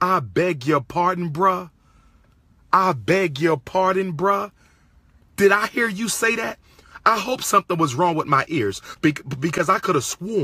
I beg your pardon, bruh. I beg your pardon, bruh. Did I hear you say that? I hope something was wrong with my ears because I could have sworn.